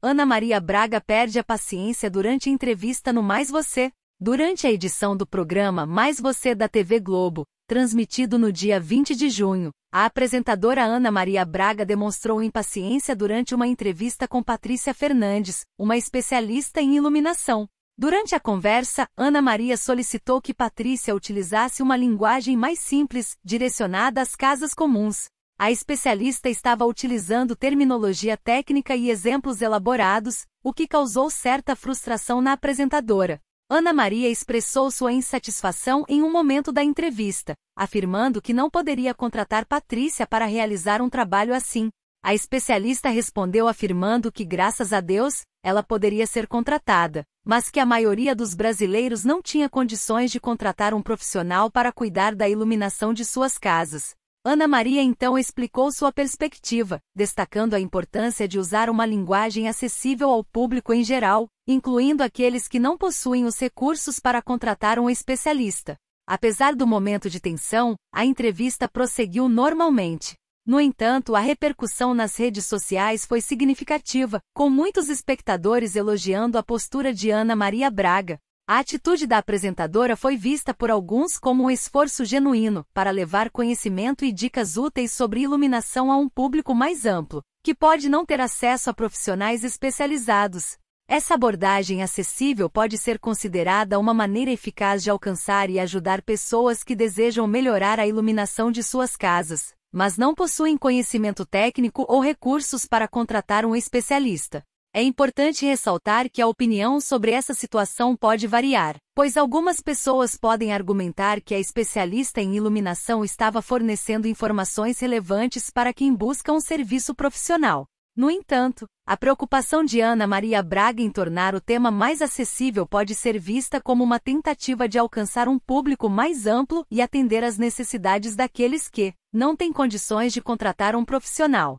Ana Maria Braga perde a paciência durante entrevista no Mais Você. Durante a edição do programa Mais Você da TV Globo, transmitido no dia 20 de junho, a apresentadora Ana Maria Braga demonstrou impaciência durante uma entrevista com Patrícia Fernandes, uma especialista em iluminação. Durante a conversa, Ana Maria solicitou que Patrícia utilizasse uma linguagem mais simples, direcionada às casas comuns, a especialista estava utilizando terminologia técnica e exemplos elaborados, o que causou certa frustração na apresentadora. Ana Maria expressou sua insatisfação em um momento da entrevista, afirmando que não poderia contratar Patrícia para realizar um trabalho assim. A especialista respondeu afirmando que, graças a Deus, ela poderia ser contratada, mas que a maioria dos brasileiros não tinha condições de contratar um profissional para cuidar da iluminação de suas casas. Ana Maria então explicou sua perspectiva, destacando a importância de usar uma linguagem acessível ao público em geral, incluindo aqueles que não possuem os recursos para contratar um especialista. Apesar do momento de tensão, a entrevista prosseguiu normalmente. No entanto, a repercussão nas redes sociais foi significativa, com muitos espectadores elogiando a postura de Ana Maria Braga, a atitude da apresentadora foi vista por alguns como um esforço genuíno para levar conhecimento e dicas úteis sobre iluminação a um público mais amplo, que pode não ter acesso a profissionais especializados. Essa abordagem acessível pode ser considerada uma maneira eficaz de alcançar e ajudar pessoas que desejam melhorar a iluminação de suas casas, mas não possuem conhecimento técnico ou recursos para contratar um especialista. É importante ressaltar que a opinião sobre essa situação pode variar, pois algumas pessoas podem argumentar que a especialista em iluminação estava fornecendo informações relevantes para quem busca um serviço profissional. No entanto, a preocupação de Ana Maria Braga em tornar o tema mais acessível pode ser vista como uma tentativa de alcançar um público mais amplo e atender às necessidades daqueles que não têm condições de contratar um profissional.